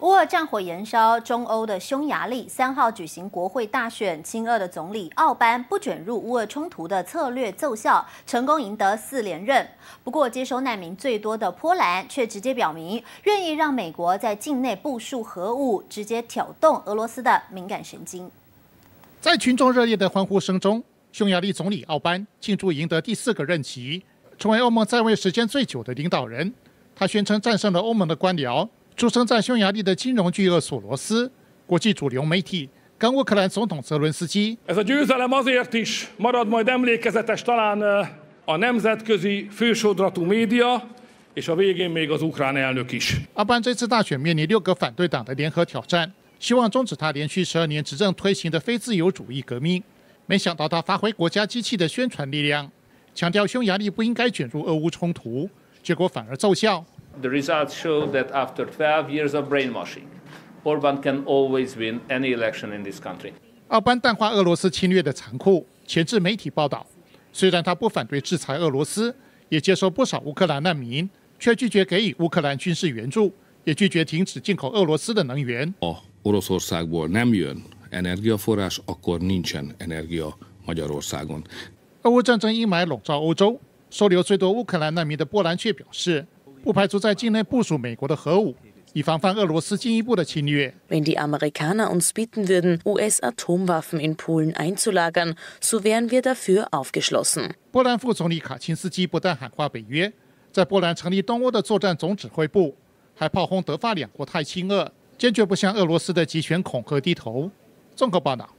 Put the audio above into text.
乌俄战火燃烧，中欧的匈牙利三号举行国会大选，亲俄的总理奥班不卷入乌俄冲突的策略奏效，成功赢得四连任。不过，接收难民最多的波兰却直接表明，愿意让美国在境内部署核武，直接挑动俄罗斯的敏感神经。在群众热烈的欢呼声中，匈牙利总理奥班庆祝赢得第四个任期，成为欧盟在位时间最久的领导人。他宣称战胜了欧盟的官僚。出生在匈牙利的金融巨鳄索罗斯国际主流媒体跟乌克兰总统泽伦斯基阿班这次大选面临六个反对党的联合挑战希望终止他连续十二年执政推行的非自由主义革命没想到他发挥国家机器的宣传力量强调匈牙利不应该卷入俄乌冲突结果反而奏效 The results show that after five years of brainwashing, o r b a n can always win any election in this country. 奥班淡化俄罗斯侵略的残酷，前置媒体报道。虽然他不反对制裁俄罗斯，也接收不少乌克兰难民，却拒绝给予乌克兰军事援助，也拒绝停止进口俄罗斯的能源。a o r o s o r s á g b nem jön energiaforrás, akkor nincsen energia magyarországon. 乌战争阴霾笼罩欧洲，收留最多乌克兰难民的波兰却表示。不排除在境内部署美国的核武，以防范俄罗斯进一步的侵略。Wenn die Amerikaner uns bitten würden, US-Atomwaffen in Polen einzulagern, so wären wir dafür aufgeschlossen。波兰副总理卡钦斯基不但喊话北约，在波兰成立东欧的作战总指挥部，还炮轰德法两国太亲俄，坚决不向俄罗斯的集权恐吓低头。综合报道。